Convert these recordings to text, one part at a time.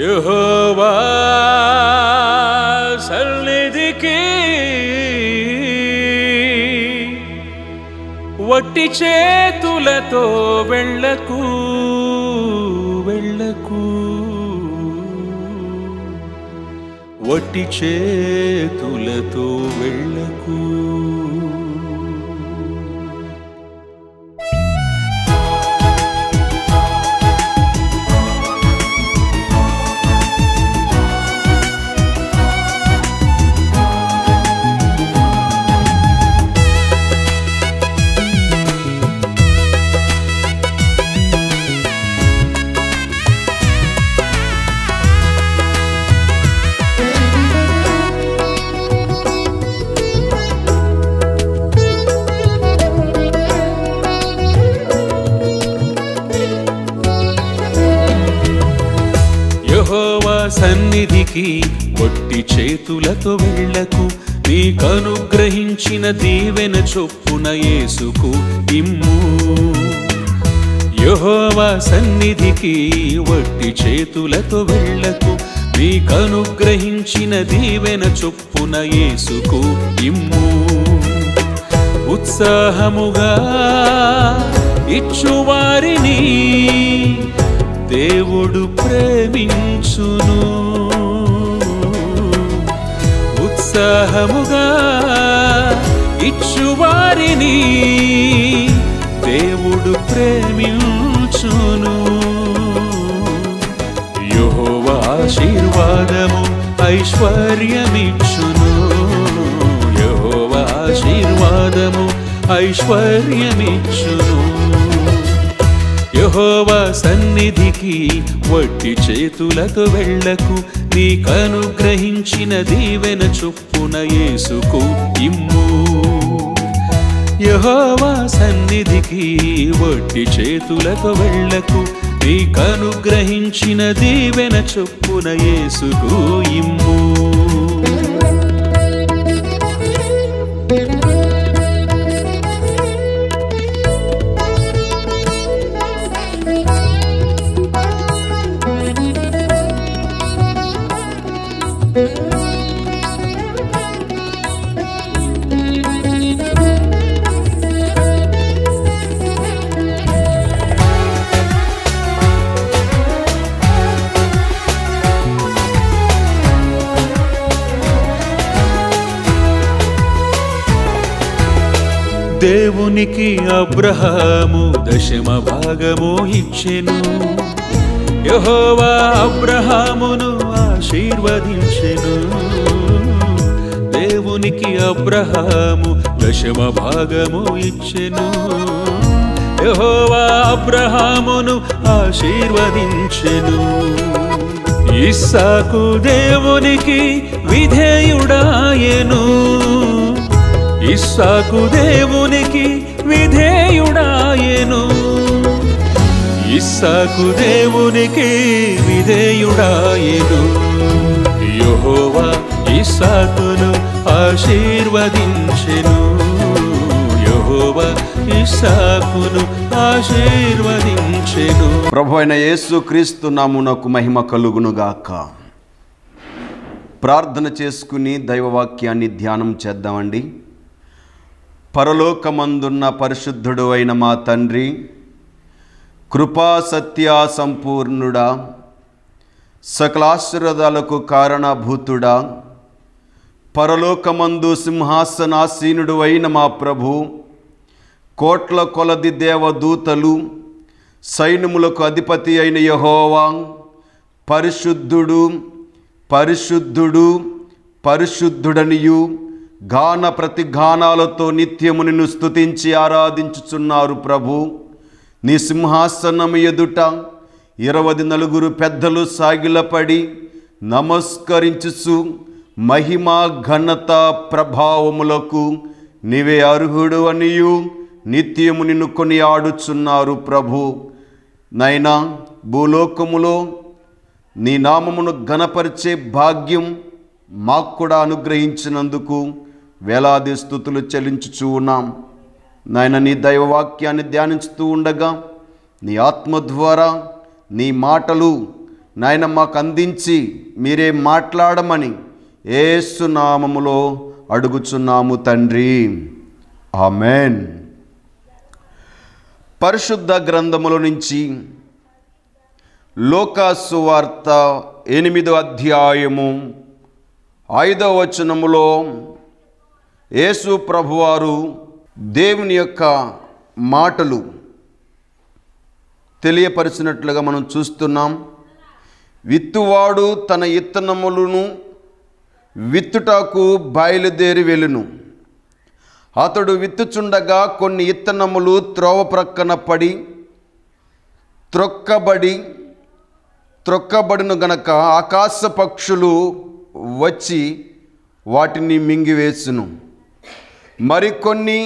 యహోవా సన్నిధికి వట్టి చేతులతో వెళ్ళకు వెళ్ళకు వట్టి చేతులతో వెళ్ళకు సన్నిధికి కొట్టి చేతులతో వెళ్లకు నీకనుగ్రహించిన దీవెన చొప్పున యేసుకు ఇమ్ము యహోవా సన్నిధికి వట్టి చేతులతో వెళ్లకు నీకనుగ్రహించిన దీవెన చొప్పున యేసుకు ఇమ్ము ఉత్సాహముగా ఇచ్చువారిని దేవుడు ప్రేమించును ఉత్సాహముగా ఇచ్చువారిని దేవుడు ప్రేమించును యోవాశీర్వాదము ఐశ్వర్యమిచ్చును యోవాశీర్వాదము ఐశ్వర్యమిచ్చును యహోవా సన్నిధికి వట్టి చేతులతో వెళ్లకు అనుగ్రహించిన దీవెన చొప్పున యేసుకు ఇమ్ము యహోవా సన్నిధికి వట్టి చేతులతో వెళ్లకు నీకనుగ్రహించిన దీవెన చొప్పున యేసుకు ఇమ్ము దేవునికి అబ్రహము దశమ భాగము ఇచ్చెను యహోవా అబ్రహామును ఆశీర్వదించెను దేవునికి అబ్రహము దశమ భాగము ఇచ్చెను యహోవా అబ్రహామును ఆశీర్వదించెను ఇస్సాకు దేవునికి విధేయుడాయను ఇస్సాకు దేవునికి విధేయుడాయను ఇస్సాకు దేవునికి విధేయుడాయను యహోవా ఇస్సాకును ఆశీర్వదించెను యహోవా ఇస్సాకును ఆశీర్వదించెను ప్రభు అయిన యేసు క్రీస్తు నామునకు మహిమ కలుగునుగాక ప్రార్థన చేసుకుని దైవవాక్యాన్ని ధ్యానం చేద్దామండి పరలోకమందున్న పరిశుద్ధుడు అయిన మా తండ్రి కృపా సత్యా సంపూర్ణుడా సకలాశ్రదాలకు కారణభూతుడా పరలోకమందు సింహాసనాసీనుడు అయిన మా ప్రభు కోట్ల కొలది దేవదూతలు సైన్యములకు అధిపతి అయిన యహోవా పరిశుద్ధుడు పరిశుద్ధుడు పరిశుద్ధుడనియు గాన ప్రతిగానాలతో నిత్యము నిన్ను స్థుతించి ఆరాధించుచున్నారు ప్రభు నీ సింహాసనం ఎదుట ఇరవై నలుగురు పెద్దలు సాగిలపడి నమస్కరించుచు మహిమ ఘనత ప్రభావములకు నీవే అర్హుడు అనియు నిత్యము నిన్ను కొనియాడుచున్నారు ప్రభు నైనా భూలోకములో నీ నామమును ఘనపరిచే భాగ్యం మాకు కూడా అనుగ్రహించినందుకు వేలాది స్థుతులు చెల్లించుచూ ఉన్నాం నాయన నీ దైవవాక్యాన్ని ధ్యానించుతూ ఉండగా నీ ఆత్మ ద్వారా నీ మాటలు నాయన మాకు అందించి మీరే మాట్లాడమని ఏసునామములో అడుగుచున్నాము తండ్రి ఆమెన్ పరిశుద్ధ గ్రంథముల నుంచి లోకాసువార్త ఎనిమిదో అధ్యాయము ఐదవ వచనములో యేసు ప్రభువారు దేవుని యొక్క మాటలు తెలియపరిచినట్లుగా మనం చూస్తున్నాం విత్తువాడు తన ఇత్తనములను విత్తుటకు బయలుదేరి వెళ్ళును అతడు విత్తుచుండగా కొన్ని ఇత్తనములు త్రోవ ప్రక్కన పడి త్రొక్కబడి త్రొక్కబడిను గనక ఆకాశ పక్షులు వచ్చి వాటిని మింగివేసును మరికొన్ని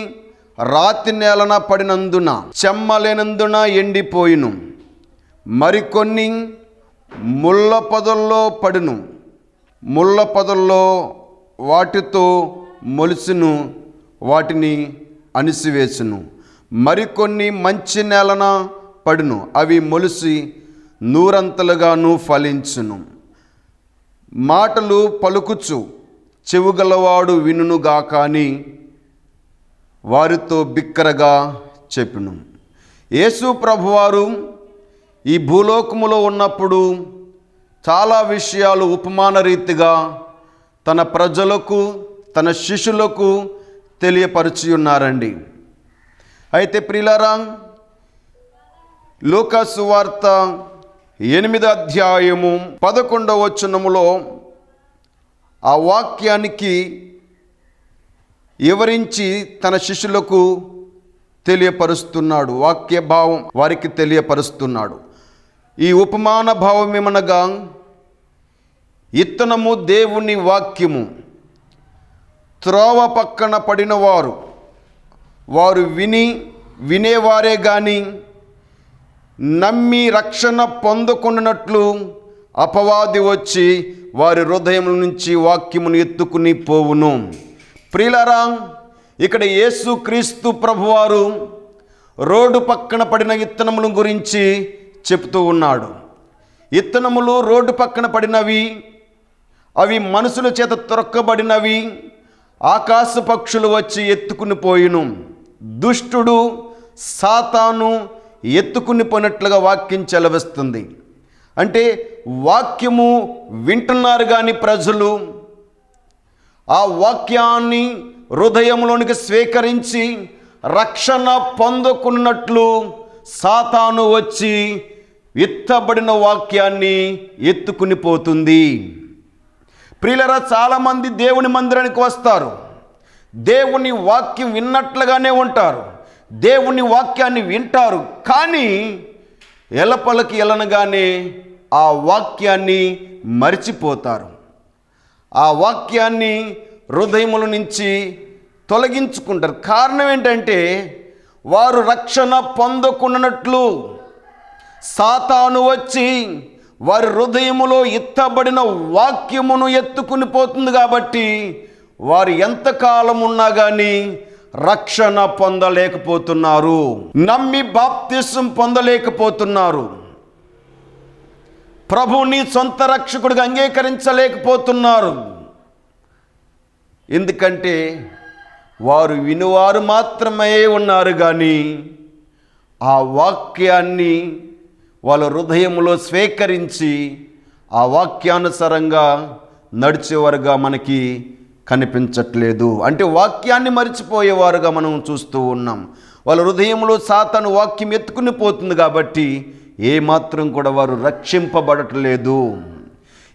రాతి నేలన పడినందున చెమ్మలేనందున ఎండిపోయిను మరికొన్ని ముళ్ళ పొదల్లో పడును ముళ్ళ పొదల్లో వాటితో మొలుసును వాటిని అణిసివేసును మరికొన్ని మంచి నేలన పడును అవి మొలిసి నూరంతలుగాను ఫలించును మాటలు పలుకుచు చెవుగలవాడు వినునుగా కానీ వారితో బిక్కరగా చెప్పిను యేసు ప్రభువారు ఈ భూలోకములో ఉన్నప్పుడు చాలా విషయాలు ఉపమాన రీతిగా తన ప్రజలకు తన శిష్యులకు తెలియపరిచి ఉన్నారండి అయితే ప్రిలరా లోకసు వార్త ఎనిమిది అధ్యాయము పదకొండవ వచనములో ఆ వాక్యానికి వివరించి తన శిష్యులకు తెలియపరుస్తున్నాడు వాక్యభావం వారికి తెలియపరుస్తున్నాడు ఈ ఉపమాన భావం ఏమనగా ఇత్తనము దేవుని వాక్యము త్రోవ పక్కన పడిన వారు వారు విని వినేవారే కానీ నమ్మి రక్షణ పొందుకున్నట్లు అపవాది వచ్చి వారి హృదయం నుంచి వాక్యమును ఎత్తుకుని పోవును ప్రియులారా ఇక్కడ యేసు క్రీస్తు ప్రభువారు రోడ్డు పక్కన పడిన ఇత్తనముల గురించి చెప్తూ ఉన్నాడు ఇత్తనములు రోడ్డు పక్కన పడినవి అవి మనుషుల చేత తొరక్కబడినవి ఆకాశ పక్షులు వచ్చి ఎత్తుకుని పోయిను దుష్టుడు సాతాను ఎత్తుకుని పోయినట్లుగా వాక్యం చెలవిస్తుంది అంటే వాక్యము వింటున్నారు కానీ ప్రజలు ఆ వాక్యాన్ని హృదయంలోనికి స్వీకరించి రక్షణ పొందుకున్నట్లు సాతాను వచ్చి ఎత్తబడిన వాక్యాన్ని ఎత్తుకుని పోతుంది ప్రియులరా చాలామంది దేవుని మందిరానికి వస్తారు దేవుని వాక్యం విన్నట్లుగానే ఉంటారు దేవుని వాక్యాన్ని వింటారు కానీ ఎలపలకి ఎలనగానే ఆ వాక్యాన్ని మరిచిపోతారు ఆ వాక్యాన్ని హృదయముల నుంచి తొలగించుకుంటారు కారణం ఏంటంటే వారు రక్షణ పొందకున్నట్లు సాతాను వచ్చి వారి హృదయములో ఎత్తబడిన వాక్యమును ఎత్తుకుని పోతుంది కాబట్టి వారు ఎంతకాలం ఉన్నా కానీ రక్షణ పొందలేకపోతున్నారు నమ్మి బాప్తిసం పొందలేకపోతున్నారు ప్రభుని సొంత రక్షకుడిగా అంగీకరించలేకపోతున్నారు ఎందుకంటే వారు వినువారు మాత్రమే ఉన్నారు కానీ ఆ వాక్యాన్ని వాళ్ళ హృదయంలో స్వీకరించి ఆ వాక్యానుసారంగా నడిచేవారుగా మనకి కనిపించట్లేదు అంటే వాక్యాన్ని మరిచిపోయేవారుగా మనం చూస్తూ ఉన్నాం వాళ్ళ హృదయంలో సాతను వాక్యం ఎత్తుకుని పోతుంది కాబట్టి ఏమాత్రం కూడా వారు రక్షింపబడట్లేదు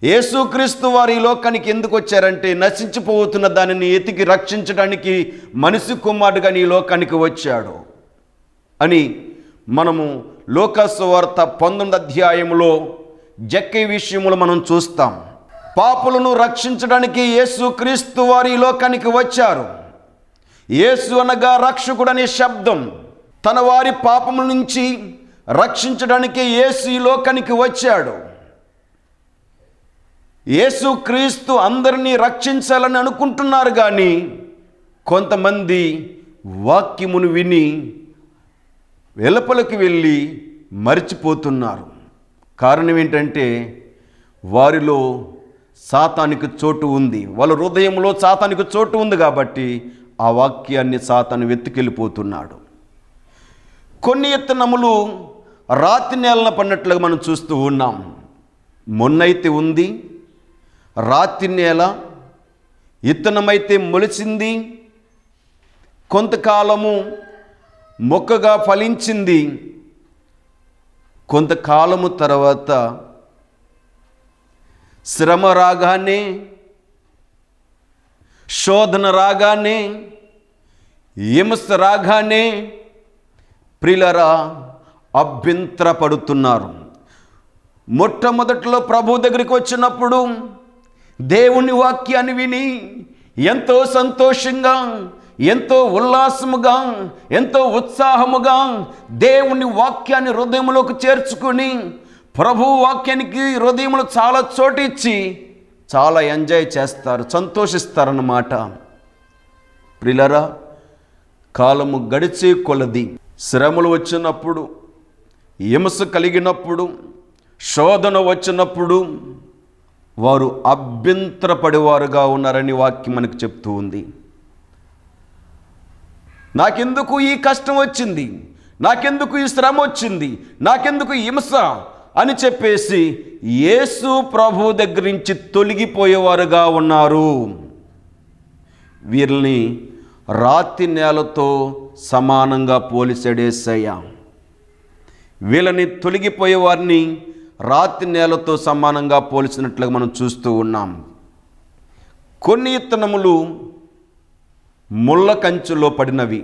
యేసుక్రీస్తు వారు ఈ లోకానికి ఎందుకు వచ్చారంటే నశించిపోతున్న దానిని ఎతికి రక్షించడానికి మనిషి కుమారుడుగా ఈ లోకానికి వచ్చాడు అని మనము లోకస్వార్త పంతొమ్మిది అధ్యాయంలో జక్కే విషయంలో మనం చూస్తాం పాపులను రక్షించడానికి యేసుక్రీస్తు వారి లోకానికి వచ్చారు యేసు అనగా రక్షకుడనే శబ్దం తన వారి పాపముల నుంచి రక్షించడానికి ఏసు ఈ లోకానికి వచ్చాడు యేసు క్రీస్తు అందరినీ రక్షించాలని అనుకుంటున్నారు కానీ కొంతమంది వాక్యమును విని వెలుపలికి వెళ్ళి మర్చిపోతున్నారు కారణం ఏంటంటే వారిలో సాతానికి చోటు ఉంది వాళ్ళ హృదయంలో సాతానికి చోటు ఉంది కాబట్టి ఆ వాక్యాన్ని సాతాను వెతుకెళ్ళిపోతున్నాడు కొన్ని ఇత్తనములు రాతి నేలన పడినట్లుగా మనం చూస్తూ ఉన్నాం మొన్నైతే ఉంది రాతి నేల ఇత్తనమైతే మొలిచింది కొంతకాలము మొక్కగా ఫలించింది కొంతకాలము తర్వాత శ్రమ రాగానే శోధన రాగానే హింస రాగానే ప్రిలరా అభ్యంతరపడుతున్నారు మొట్టమొదట్లో ప్రభు దగ్గరికి వచ్చినప్పుడు దేవుని వాక్యాన్ని విని ఎంతో సంతోషంగా ఎంతో ఉల్లాసముగా ఎంతో ఉత్సాహముగా దేవుని వాక్యాన్ని హృదయంలోకి చేర్చుకుని ప్రభు వాక్యానికి హృదయములు చాలా చోటు ఇచ్చి చాలా ఎంజాయ్ చేస్తారు సంతోషిస్తారన్నమాట ప్రిలరా కాలము గడిచే కొలది శ్రమలు వచ్చినప్పుడు హింస కలిగినప్పుడు శోధన వచ్చినప్పుడు వారు అభ్యంతరపడేవారుగా ఉన్నారని వాక్యం మనకు చెప్తూ ఉంది నాకెందుకు ఈ కష్టం వచ్చింది నాకెందుకు ఈ శ్రమ వచ్చింది నాకెందుకు హింస అని చెప్పేసి యేసు ప్రభు దగ్గర నుంచి తొలగిపోయేవారుగా ఉన్నారు వీరిని రాతి నేలతో సమానంగా పోలిసడేసయ్యాం వీళ్ళని తొలగిపోయే వారిని రాతి నేలతో సమానంగా పోల్చినట్లుగా మనం చూస్తూ ఉన్నాం కొన్ని ఇత్తనములు ముళ్ళ కంచులో పడినవి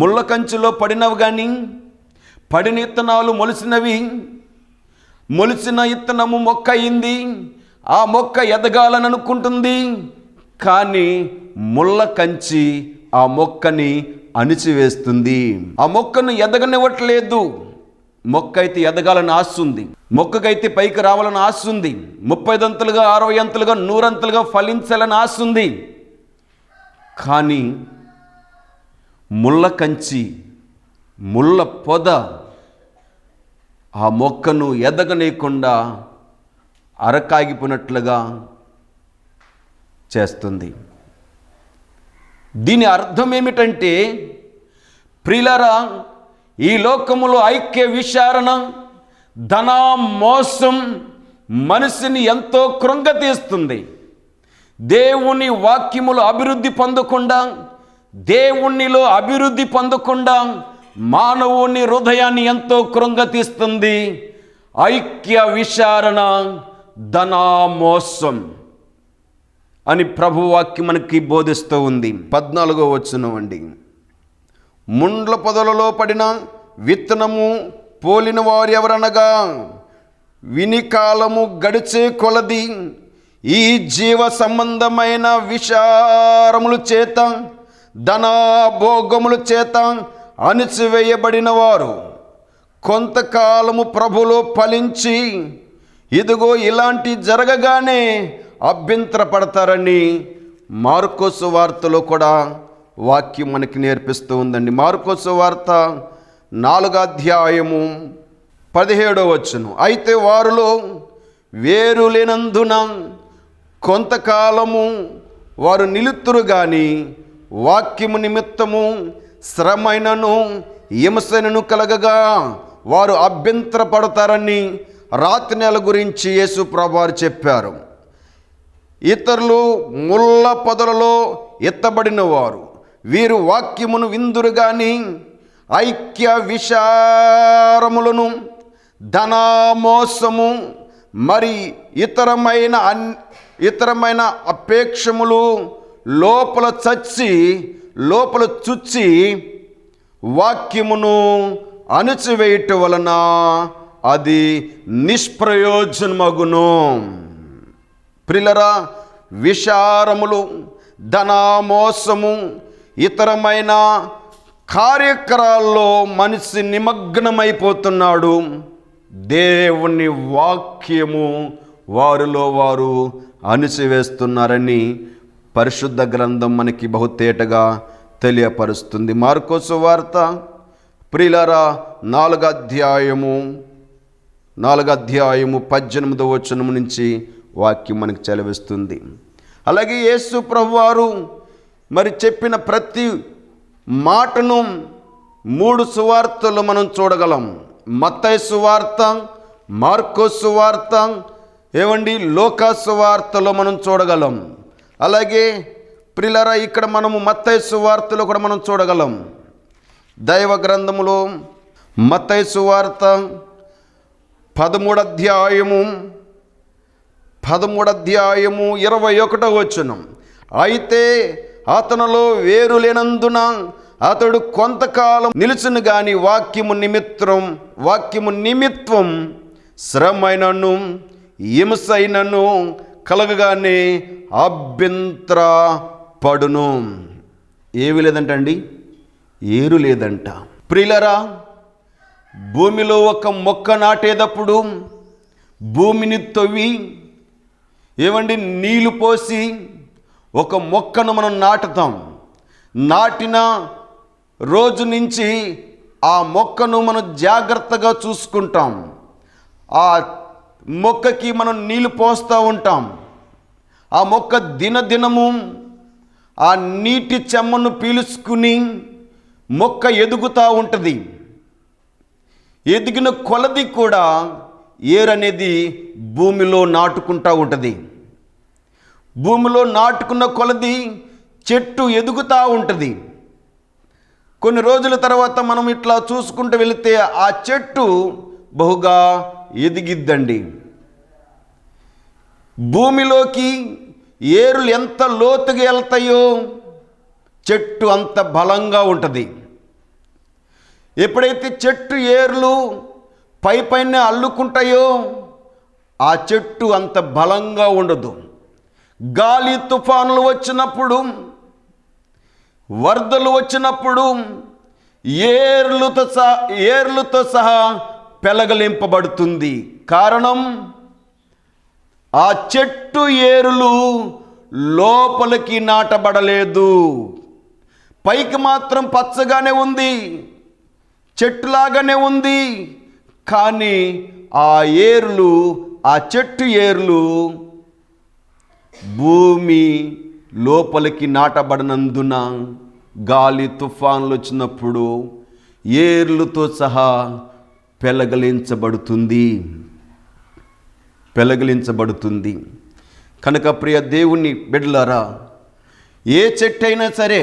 ముళ్ళ కంచులో పడినవి కానీ పడిన ఇత్తనాలు మొలిసినవి మొలిచిన ఇత్తనము మొక్క అయింది ఆ మొక్క ఎదగాలని అనుకుంటుంది కానీ ముళ్ళ కంచి ఆ మొక్కని అణిచివేస్తుంది ఆ మొక్కను ఎదగనివ్వట్లేదు మొక్క అయితే ఎదగాలని ఆశ ఉంది మొక్కకైతే పైకి రావాలని ఆశ ఉంది ముప్పై అంతలుగా అరవై అంతలుగా నూరంతలుగా ఫలించాలని ఆశ ఉంది కానీ ముళ్ళ కంచి ముళ్ళ పొద ఆ మొక్కను ఎదగనేయకుండా అరకాగిపోయినట్లుగా చేస్తుంది దీని అర్థం ఏమిటంటే ప్రిలరా ఈ లోకములో ఐక్య విచారణ ధన మోసం మనిషిని ఎంతో కృంగతీస్తుంది దేవుని వాక్యములు అభివృద్ధి పొందకుండా దేవుణ్ణిలో అభివృద్ధి పొందకుండా మానవుని హృదయాన్ని ఎంతో కృంగతీస్తుంది ఐక్య విచారణ ధనామోసం మోసం అని ప్రభువాక్యం మనకి బోధిస్తూ ఉంది పద్నాలుగో వచ్చును అండి ముండ్ల పొదలలో పడిన విత్తనము పోలిన వారు ఎవరనగా వినికాలము గడిచే కొలది ఈ జీవ సంబంధమైన విషారములు చేత ధనాభోగములు చేత అణిచివేయబడిన వారు కొంతకాలము ప్రభులో ఫలించి ఇదిగో ఇలాంటి జరగగానే అభ్యంతరపడతారని మార్కోసు వార్తలో కూడా వాక్యం మనకి నేర్పిస్తూ ఉందండి మార్కోసు వార్త నాలుగో అధ్యాయము పదిహేడో వచ్చును అయితే వారిలో వేరు లేనందున కొంతకాలము వారు నిలుతురు కానీ వాక్యము నిమిత్తము శ్రమైనను హింసనను కలగగా వారు అభ్యంతరపడతారని రాతి నెల గురించి యేసు ప్రభావారు చెప్పారు ఇతరులు ముళ్ళ పొదలలో ఎత్తబడినవారు వీరు వాక్యమును విందురు గాని ఐక్య విషారములను ధనామోసము మరి ఇతరమైన అన్ ఇతరమైన అపేక్షములు లోపల చచ్చి లోపల చుచ్చి వాక్యమును అణచివేయటం వలన అది నిష్ప్రయోజనమగును ప్రిలరా విషారములు ధనామోసము ఇతరమైన కార్యక్రమాల్లో మనిషి నిమగ్నమైపోతున్నాడు దేవుని వాక్యము వారిలో వారు అణిచివేస్తున్నారని పరిశుద్ధ గ్రంథం మనకి బహుతేటగా తెలియపరుస్తుంది మార్కోసు వార్త ప్రిలరా నాలుగధ్యాయము నాలుగధ్యాయము పద్దెనిమిదవ వచనము నుంచి వాక్యం మనకు చలవిస్తుంది అలాగే యేసు ప్రభువారు మరి చెప్పిన ప్రతి మాటను మూడు సువార్తలు మనం చూడగలం మత్తయ సువార్త మార్కో సువార్త ఏమండి లోకా సువార్తలో మనం చూడగలం అలాగే ప్రిలరా ఇక్కడ మనము మత్తయ సువార్తలో కూడా మనం చూడగలం దైవ గ్రంథములో మత్తయ సువార్త పదమూడు అధ్యాయము పదమూడధ్యాయము ఇరవై ఒకటో వచ్చును అయితే అతనిలో వేరు లేనందున అతడు కొంతకాలం నిలుచును గాని వాక్యము నిమిత్తం వాక్యము నిమిత్వం శ్రమైనను హింసైనను కలగగానే అభ్యంతర పడును ఏమి అండి ఏరు లేదంట ప్రిలరా భూమిలో ఒక మొక్క నాటేటప్పుడు భూమిని తొవ్వి ఏమండి నీళ్లు పోసి ఒక మొక్కను మనం నాటుతాం నాటిన రోజు నుంచి ఆ మొక్కను మనం జాగ్రత్తగా చూసుకుంటాం ఆ మొక్కకి మనం నీళ్ళు పోస్తూ ఉంటాం ఆ మొక్క దినదినము ఆ నీటి చెమ్మను పీల్చుకుని మొక్క ఎదుగుతూ ఉంటుంది ఎదిగిన కొలది కూడా ఏర్ అనేది భూమిలో నాటుకుంటూ ఉంటుంది భూమిలో నాటుకున్న కొలది చెట్టు ఎదుగుతూ ఉంటుంది కొన్ని రోజుల తర్వాత మనం ఇట్లా చూసుకుంటూ వెళితే ఆ చెట్టు బహుగా ఎదిగిద్దండి భూమిలోకి ఏరులు ఎంత లోతుగా వెళ్తాయో చెట్టు అంత బలంగా ఉంటుంది ఎప్పుడైతే చెట్టు ఏర్లు పై పైన అల్లుకుంటాయో ఆ చెట్టు అంత బలంగా ఉండదు గాలి తుఫానులు వచ్చినప్పుడు వరదలు వచ్చినప్పుడు ఏర్లుతో సహా ఏర్లుతో సహా పెలగలింపబడుతుంది కారణం ఆ చెట్టు ఏరులు లోపలికి నాటబడలేదు పైకి మాత్రం పచ్చగానే ఉంది చెట్టులాగానే ఉంది కానీ ఆ ఏర్లు ఆ చెట్టు ఏర్లు భూమి లోపలికి నాటబడినందున గాలి తుఫాన్లు వచ్చినప్పుడు ఏర్లతో సహా పెలగలించబడుతుంది పెలగలించబడుతుంది కనుక ప్రియ దేవుని బిడ్లారా ఏ చెట్టు అయినా సరే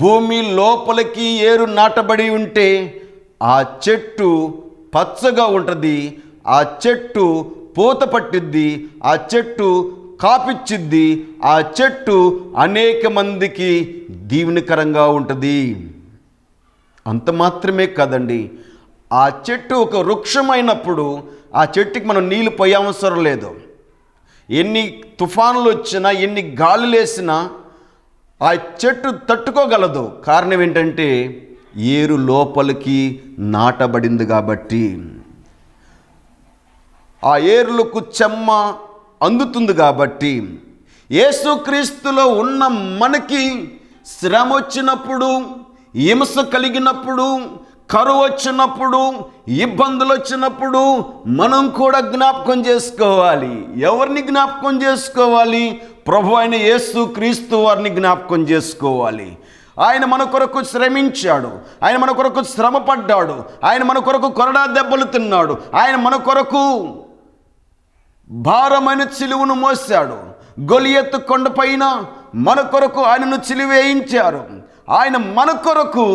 భూమి లోపలికి ఏరు నాటబడి ఉంటే ఆ చెట్టు పచ్చగా ఉంటుంది ఆ చెట్టు పూత పట్టిద్ది ఆ చెట్టు కాపిచ్చిద్ది ఆ చెట్టు అనేక మందికి దీవెనకరంగా ఉంటుంది అంత మాత్రమే కాదండి ఆ చెట్టు ఒక వృక్షమైనప్పుడు ఆ చెట్టుకి మనం నీళ్ళు పోయే అవసరం లేదు ఎన్ని తుఫానులు వచ్చినా ఎన్ని గాలులు వేసినా ఆ చెట్టు తట్టుకోగలదు కారణం ఏంటంటే ఏరు లోపలికి నాటబడింది కాబట్టి ఆ ఏరులకు చెమ్మ అందుతుంది కాబట్టి ఏసుక్రీస్తులో ఉన్న మనకి శ్రమ వచ్చినప్పుడు హింస కలిగినప్పుడు కరువు వచ్చినప్పుడు ఇబ్బందులు వచ్చినప్పుడు మనం కూడా జ్ఞాపకం చేసుకోవాలి ఎవరిని జ్ఞాపకం చేసుకోవాలి ప్రభు అయిన యేసు క్రీస్తు వారిని జ్ఞాపకం చేసుకోవాలి ఆయన మన కొరకు శ్రమించాడు ఆయన మన కొరకు శ్రమపడ్డాడు ఆయన మన కొరకు కొరడా దెబ్బలు తిన్నాడు ఆయన మన కొరకు భారమైన చిలువను మోసాడు గొలియత్తు కొండపైన మన కొరకు ఆయనను చిలివేయించారు ఆయన మన కొరకు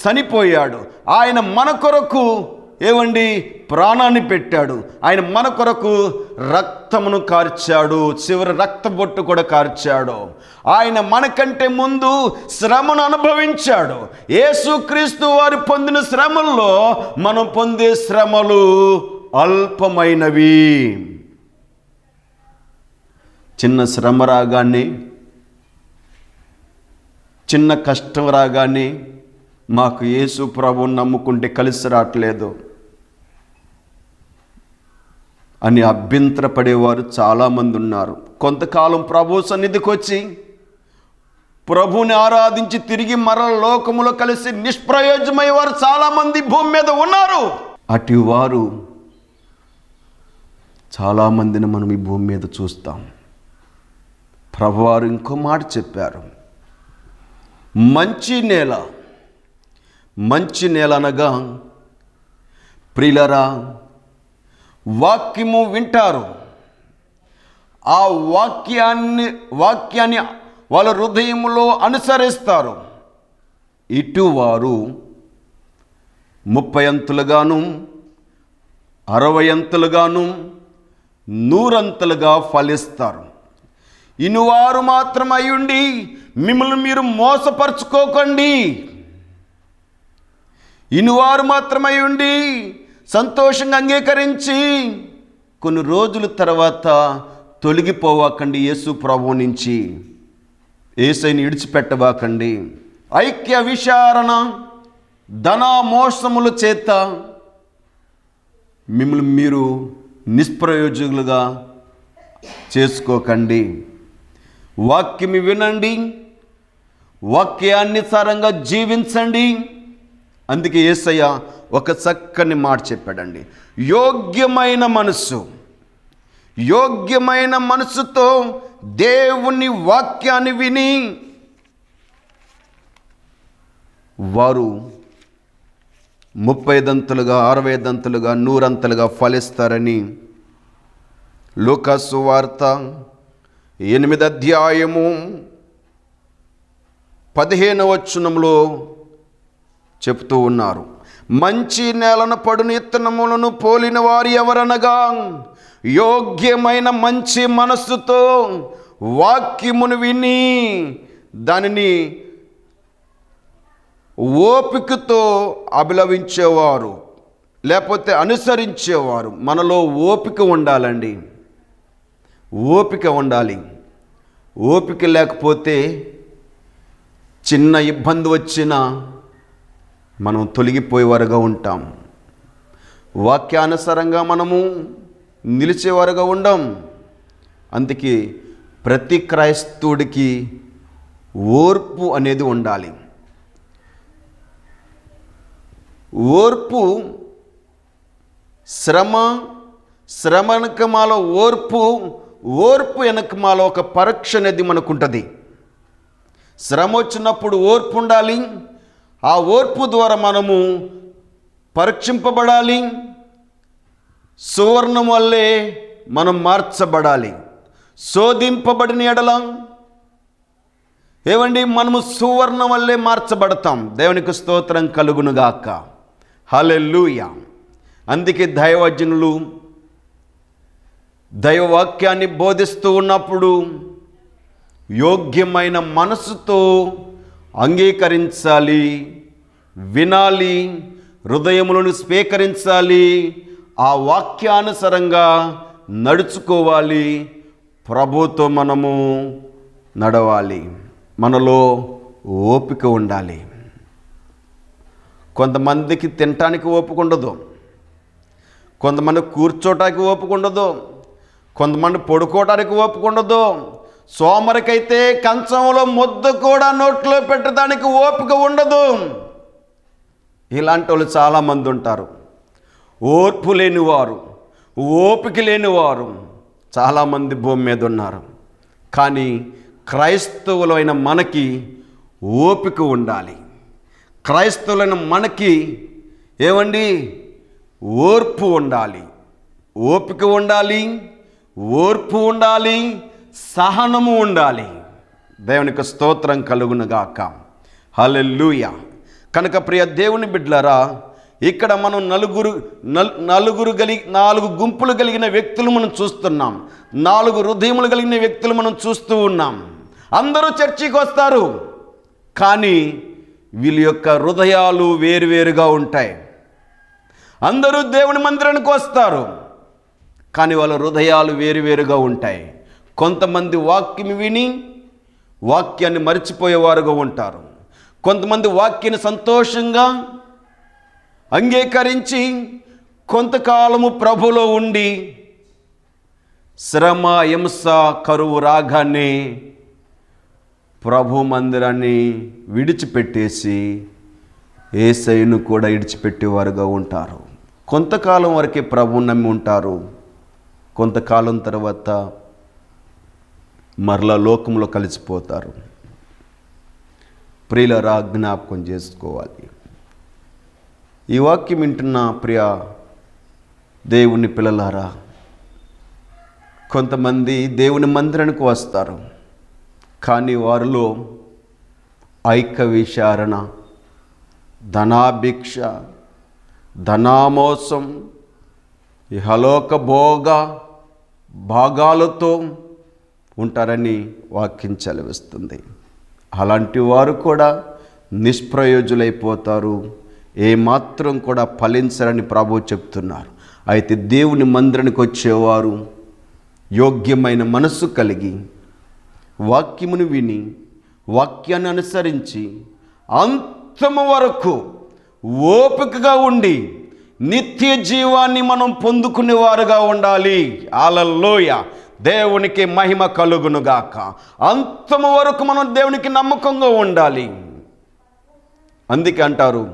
చనిపోయాడు ఆయన మన కొరకు ఏమండి ప్రాణాన్ని పెట్టాడు ఆయన మన కొరకు రక్తమును కార్చాడు చివరి రక్త బొట్టు కూడా కార్చాడు ఆయన మనకంటే ముందు శ్రమను అనుభవించాడు యేసుక్రీస్తు వారు పొందిన శ్రమల్లో మనం పొందే శ్రమలు అల్పమైనవి చిన్న శ్రమ రాగానే చిన్న కష్టం రాగానే మాకు యేసు ప్రభువు నమ్ముకుంటే కలిసి రావట్లేదు అని అభ్యంతరపడేవారు చాలామంది ఉన్నారు కొంతకాలం ప్రభు సన్నిధికి వచ్చి ప్రభుని ఆరాధించి తిరిగి మరల లోకములో కలిసి నిష్ప్రయోజనమై వారు చాలామంది భూమి మీద ఉన్నారు అటు వారు చాలామందిని మనం ఈ భూమి మీద చూస్తాం ప్రభువారు ఇంకో మాట చెప్పారు మంచి నేల మంచి నేల అనగా ప్రిలరా వాక్యము వింటారు ఆ వాక్యాన్ని వాక్యాన్ని వాళ్ళ హృదయంలో అనుసరిస్తారు ఇటువారు ముప్పై అంతులుగాను అరవై అంతులుగాను నూరంతులుగా ఫలిస్తారు ఇనువారు మాత్రం అయ్యుండి మిమ్మల్ని మీరు మోసపరుచుకోకండి ఇనువారు మాత్రమై ఉండి సంతోషంగా అంగీకరించి కొన్ని రోజుల తర్వాత తొలగిపోవాకండి యేసు ప్రభు నుంచి ఏసైని విడిచిపెట్టవాకండి ఐక్య విచారణ మోసముల చేత మిమ్మల్ని మీరు నిష్ప్రయోజకులుగా చేసుకోకండి వాక్యం వినండి వాక్యానుసారంగా జీవించండి అందుకే ఏసయ్య ఒక చక్కని మాట చెప్పాడండి యోగ్యమైన మనసు యోగ్యమైన మనసుతో దేవుని వాక్యాన్ని విని వారు ముప్పై దంతులుగా అరవై దంతులుగా నూరంతలుగా ఫలిస్తారని లూకాసు వార్త ఎనిమిది అధ్యాయము పదిహేను వచ్చునంలో చెప్తూ ఉన్నారు మంచి నేలను పడుని ఇత్తనములను పోలిన వారు ఎవరనగా యోగ్యమైన మంచి మనస్సుతో వాక్యమును విని దానిని ఓపికతో అభిలవించేవారు లేకపోతే అనుసరించేవారు మనలో ఓపిక ఉండాలండి ఓపిక ఉండాలి ఓపిక లేకపోతే చిన్న ఇబ్బంది వచ్చినా మనం తొలగిపోయేవారుగా ఉంటాం వాక్యానుసారంగా మనము నిలిచేవారుగా ఉండం అందుకే ప్రతి క్రైస్తవుడికి ఓర్పు అనేది ఉండాలి ఓర్పు శ్రమ శ్రమ వెనకమాల ఓర్పు ఓర్పు వెనకమాల ఒక పరీక్ష అనేది మనకుంటుంది శ్రమ వచ్చినప్పుడు ఓర్పు ఉండాలి ఆ ఓర్పు ద్వారా మనము పరీక్షింపబడాలి సువర్ణం వల్లే మనం మార్చబడాలి శోధింపబడిన ఎడల ఏమండి మనము సువర్ణం వల్లే మార్చబడతాం దేవునికి స్తోత్రం కలుగునుగాక హలెల్లుయా అందుకే దైవజనులు దైవవాక్యాన్ని బోధిస్తూ ఉన్నప్పుడు యోగ్యమైన మనసుతో అంగీకరించాలి వినాలి హృదయములను స్వీకరించాలి ఆ వాక్యానుసరంగా నడుచుకోవాలి ప్రభుతో మనము నడవాలి మనలో ఓపిక ఉండాలి కొంతమందికి తినటానికి ఓపిక ఉండదు కొంతమంది కూర్చోటానికి ఓపిక ఉండదు కొంతమంది పడుకోవటానికి ఓపిక ఉండదు సోమరికైతే కంచంలో ముద్దు కూడా నోట్లో పెట్టడానికి ఓపిక ఉండదు ఇలాంటి వాళ్ళు చాలామంది ఉంటారు ఓర్పు లేనివారు ఓపిక లేనివారు చాలామంది భూమి మీద ఉన్నారు కానీ క్రైస్తవులైన మనకి ఓపిక ఉండాలి క్రైస్తవులైన మనకి ఏమండి ఓర్పు ఉండాలి ఓపిక ఉండాలి ఓర్పు ఉండాలి సహనము ఉండాలి దేవునికి స్తోత్రం కలుగునుగాక హలెల్లుయ కనుక ప్రియ దేవుని బిడ్లరా ఇక్కడ మనం నలుగురు నలుగురు గలి నాలుగు గుంపులు కలిగిన వ్యక్తులు మనం చూస్తున్నాం నాలుగు హృదయములు కలిగిన వ్యక్తులు మనం చూస్తూ ఉన్నాం అందరూ చర్చికి వస్తారు కానీ వీళ్ళ యొక్క హృదయాలు వేరువేరుగా ఉంటాయి అందరూ దేవుని మందిరానికి వస్తారు కానీ వాళ్ళ హృదయాలు వేరువేరుగా ఉంటాయి కొంతమంది వాక్యం విని వాక్యాన్ని మర్చిపోయేవారుగా ఉంటారు కొంతమంది వాక్యాన్ని సంతోషంగా అంగీకరించి కొంతకాలము ప్రభులో ఉండి శ్రమ హింస కరువు రాగానే ప్రభు మందిరాన్ని విడిచిపెట్టేసి ఏసైను కూడా విడిచిపెట్టేవారుగా ఉంటారు కొంతకాలం వరకే ప్రభు నమ్మి ఉంటారు కొంతకాలం తర్వాత మరలా లోకంలో కలిసిపోతారు ప్రియులరా జ్ఞాపకం చేసుకోవాలి ఈ వాక్యం వింటున్న ప్రియ దేవుని పిల్లలారా కొంతమంది దేవుని మందిరానికి వస్తారు కానీ వారిలో ఐక్య విచారణ ధనాభిక్ష ధనామోసం ఇహలోక భోగ భాగాలతో ఉంటారని వాక్యం చలివిస్తుంది అలాంటి వారు కూడా నిష్ప్రయోజులైపోతారు ఏమాత్రం కూడా ఫలించరని ప్రభు చెప్తున్నారు అయితే దేవుని మందిరానికి వచ్చేవారు యోగ్యమైన మనస్సు కలిగి వాక్యమును విని వాక్యాన్ని అనుసరించి అంతము వరకు ఓపికగా ఉండి నిత్య జీవాన్ని మనం పొందుకునేవారుగా ఉండాలి ఆలల్లోయ దేవునికి మహిమ కలుగునుగాక అంతము వరకు మనం దేవునికి నమ్మకంగా ఉండాలి అందుకే అంటారు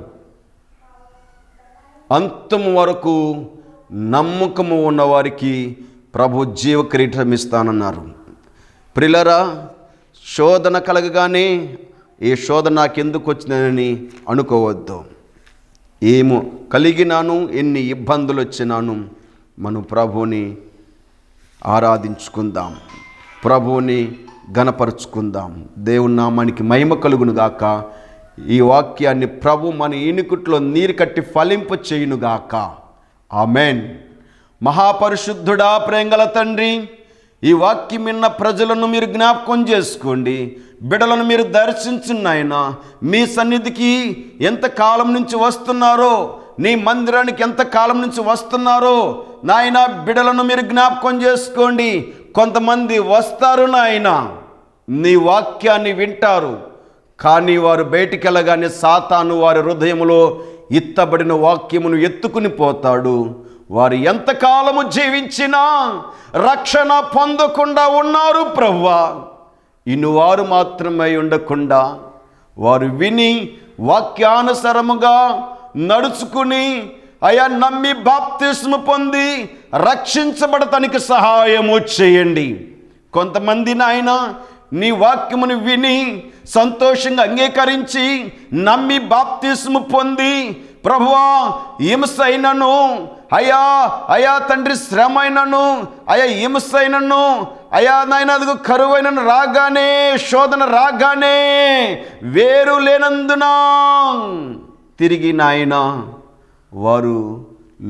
అంతము వరకు నమ్మకము ఉన్నవారికి ప్రభు జీవ కిరీటం ఇస్తానన్నారు ప్రిలరా శోధన కలగగానే ఈ శోధన ఎందుకు వచ్చిందని అనుకోవద్దు ఏమో కలిగినాను ఎన్ని ఇబ్బందులు వచ్చినాను మన ప్రభుని ఆరాధించుకుందాం ప్రభువుని గణపరుచుకుందాం దేవుని నామానికి మహిమ కలుగునుగాక ఈ వాక్యాన్ని ప్రభు మన ఈనుకుట్లో నీరు కట్టి ఫలింప చేయునుగాక మెయిన్ మహాపరిశుద్ధుడా ప్రేంగల తండ్రి ఈ వాక్యం విన్న ప్రజలను మీరు జ్ఞాపకం చేసుకోండి బిడలను మీరు దర్శించున్నాయన మీ సన్నిధికి ఎంత కాలం నుంచి వస్తున్నారో నీ మందిరానికి ఎంతకాలం నుంచి వస్తున్నారో నాయన బిడలను మీరు జ్ఞాపకం చేసుకోండి కొంతమంది వస్తారు నాయన నీ వాక్యాన్ని వింటారు కానీ వారు బయటికి వెళ్ళగానే సాతాను వారి హృదయంలో ఇత్తబడిన వాక్యమును ఎత్తుకుని పోతాడు వారు ఎంతకాలము జీవించినా రక్షణ పొందకుండా ఉన్నారు ప్రవ్వా ఇనువారు మాత్రమే ఉండకుండా వారు విని వాక్యానుసరముగా నడుచుకుని అయా నమ్మి బాప్తిస్ము పొంది రక్షించబడటానికి సహాయము చేయండి కొంతమంది నాయన నీ వాక్యమును విని సంతోషంగా అంగీకరించి నమ్మి బాప్తిస్ము పొంది ప్రభువా హింసైనను అయా అయా తండ్రి శ్రమైనను అయా హింసైనను అయా నాయన అది కరువైనను రాగానే శోధన రాగానే వేరు లేనందునా తిరిగి నాయన వారు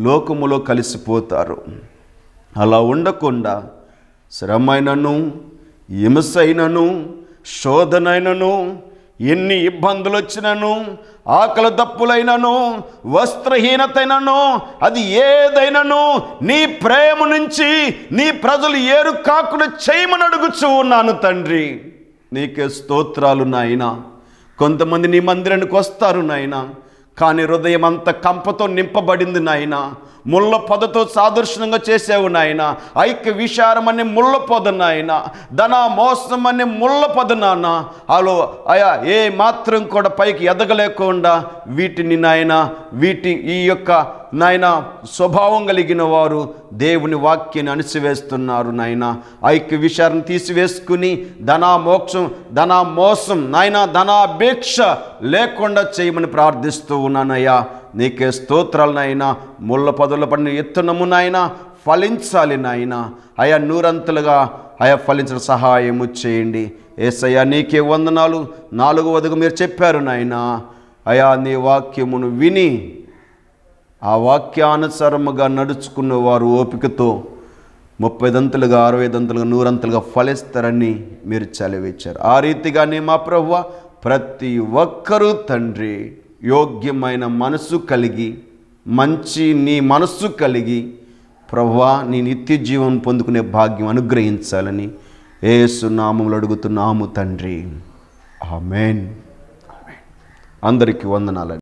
లోకములో కలిసిపోతారు అలా ఉండకుండా శ్రమైనను హింసైనను శోధనైనను ఎన్ని ఇబ్బందులు వచ్చినను ఆకలి దప్పులైనను వస్త్రహీనతైనను అది ఏదైనాను నీ ప్రేమ నుంచి నీ ప్రజలు ఏరు కాకుండా చేయమని అడుగుచూ ఉన్నాను తండ్రి నీకే స్తోత్రాలు నాయన కొంతమంది నీ మందిరానికి వస్తారు నాయనా కానీ హృదయం అంత కంపతో నింపబడింది నాయనా ముళ్ళ పొదతో సాదృశ్యంగా చేసావు నాయన ఐక్య విషారం అనే ముళ్ళ పొద నాయన ధన మోసం అనే ముళ్ళ పొద నాన్న అలో అయా ఏ మాత్రం కూడా పైకి ఎదగలేకుండా వీటిని నాయన వీటి ఈ యొక్క నాయన స్వభావం కలిగిన వారు దేవుని వాక్యాన్ని అణిసివేస్తున్నారు నాయన ఐక్య విషారం తీసివేసుకుని ధన మోక్షం ధన మోసం నాయన ధనాభిక్ష లేకుండా చేయమని ప్రార్థిస్తూ ఉన్నానయ్యా నీకే స్తోత్రాలనైనా ముళ్ళ పదుల పడిన ఎత్తునము ఫలించాలి నాయన అయా నూరంతులుగా అయా ఫలించిన సహాయము చేయండి ఏసయ్యా నీకే వందనాలు నాలుగవదిగా మీరు చెప్పారు నాయన అయా నీ వాక్యమును విని ఆ వాక్యానుసారముగా నడుచుకున్న వారు ఓపికతో ముప్పై దంతులుగా అరవై దంతులుగా నూరంతులుగా ఫలిస్తారని మీరు చలివిచ్చారు ఆ రీతిగానే మా ప్రభు ప్రతి ఒక్కరూ తండ్రి యోగ్యమైన మనసు కలిగి మంచి నీ మనస్సు కలిగి ప్రవ్వా నీ నిత్య జీవం పొందుకునే భాగ్యం అనుగ్రహించాలని ఏసునామములు అడుగుతున్నాము తండ్రి ఆమెన్ అందరికీ వందనాలని